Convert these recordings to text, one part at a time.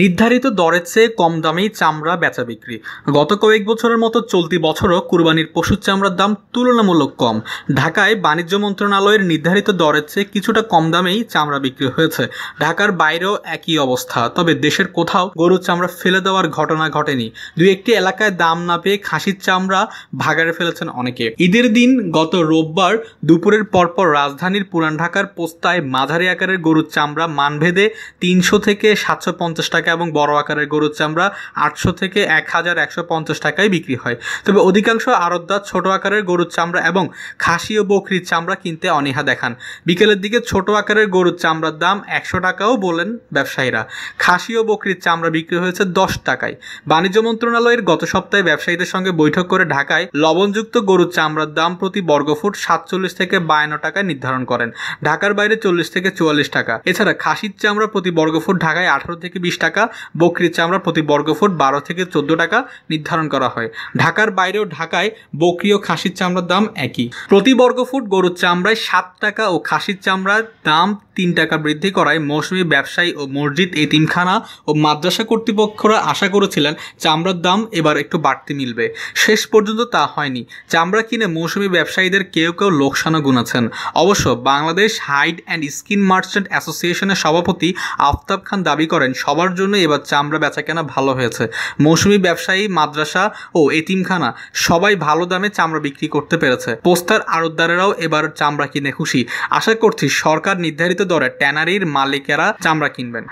নির্ধারিত দরের চেয়ে কম দামেই চামড়া বেচা বিক্রি গত কয়েক বছরের মতো চলতি বছরও কুরবানির পশুর চামড়ার দাম তুলনামূলক কম ঢাকায় বাণিজ্য মন্ত্রণালয়ের নির্ধারিত দরের চেয়ে কিছুটা কম দামেই চামড়া বিক্রি হয়েছে ঢাকার বাইরেও একই অবস্থা তবে দেশের কোথাও গরুর চামড়া ফেলে দেওয়ার ঘটনা ঘটেনি দুই একটি এলাকায় দাম না পেয়ে খাসির চামড়া ভাগাড়ে ফেলেছেন অনেকে ঈদের দিন গত রোববার দুপুরের পরপর রাজধানীর পুরান ঢাকার পোস্তায় মাঝারি আকারের গরুর চামড়া মানভেদে তিনশো থেকে সাতশো পঞ্চাশ টাকা টাকা এবং বড় আকারের গরুর চামড়া আটশো থেকে এক হাজার একশো পঞ্চাশ টাকায় বিক্রি হয় তবে অধিকাংশ আড়তদার ছোট আকারের গরুর চামড়া এবং খাসি ও বকরির চামড়া কিনতে অনীহা দেখান বিকেলের দিকে ছোট আকারের গরুর চামড়ার দাম একশো টাকাও বলেন ব্যবসায়ীরা খাসি ও বকরির চামড়া বিক্রি হয়েছে দশ টাকায় বাণিজ্য মন্ত্রণালয়ের গত সপ্তাহে ব্যবসায়ীদের সঙ্গে বৈঠক করে ঢাকায় লবণযুক্ত গরুর চামড়ার দাম প্রতি বর্গফুট সাতচল্লিশ থেকে বায়ান্ন টাকায় নির্ধারণ করেন ঢাকার বাইরে চল্লিশ থেকে চুয়াল্লিশ টাকা এছাড়া খাসির চামড়া প্রতি বর্গফুট ঢাকায় আঠারো থেকে বিশ টাকা টাকা বকরির চামড়া প্রতি বর্গফুট বারো থেকে চোদ্দ টাকা নির্ধারণ করা হয় ঢাকার বাইরেও ঢাকায় বকরি ও খাসির চামড়ার দাম একই প্রতি বর্গফুট গরুর চামড়ায় সাত টাকা ও খাসির চামড়ার দাম তিন টাকা বৃদ্ধি করায় মৌসুমি ব্যবসায়ী ও মসজিদ তিনখানা ও মাদ্রাসা কর্তৃপক্ষরা আশা করেছিলেন চামড়ার দাম এবার একটু বাড়তি মিলবে শেষ পর্যন্ত তা হয়নি চামড়া কিনে মৌসুমি ব্যবসায়ীদের কেউ কেউ লোকসানও গুনেছেন অবশ্য Bangladesh hide and skin merchant অ্যাসোসিয়েশনের সভাপতি আফতাব খান দাবি করেন সবার জন্য এবার চামড়া বেচাকেনা ভালো হয়েছে মৌসুমি ব্যবসায়ী মাদ্রাসা ও এতিমখানা সবাই ভালো দামে চামড়া বিক্রি করতে পেরেছে পোস্তার আড়তদারেরাও এবার চামড়া কিনে খুশি আশা করছি সরকার নির্ধারিত দরে ট্যানারির মালিকেরা চামড়া কিনবেন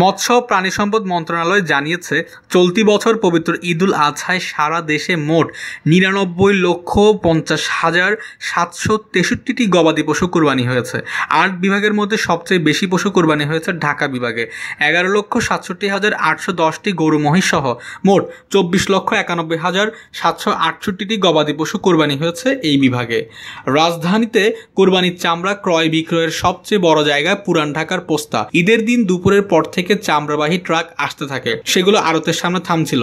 মৎস্য ও প্রাণী সম্পদ মন্ত্রণালয় জানিয়েছে চলতি বছর পবিত্র ঈদুল আজহায় সারা দেশে মোট নিরানব্বই লক্ষ পঞ্চাশ হাজার সাতশো তেষট্টিটি গবাদি পশু কোরবানি হয়েছে আট বিভাগের মধ্যে সবচেয়ে বেশি পশু কোরবানি হয়েছে ঢাকা বিভাগে এগারো লক্ষ সাতষট্টি হাজার আটশো দশটি গরু মহিষসহ মোট চব্বিশ লক্ষ একানব্বই হাজার সাতশো আটষট্টিটি গবাদি পশু কোরবানি হয়েছে এই বিভাগে রাজধানীতে কোরবানির চামড়া ক্রয় বিক্রয়ের সবচেয়ে বড় জায়গা পুরান ঢাকার পোস্তা ঈদের দিন দুপুরের পর থেকে থেকে চামড়াবাহী ট্রাক আসতে থাকে সেগুলো আড়তের সামনে থামছিল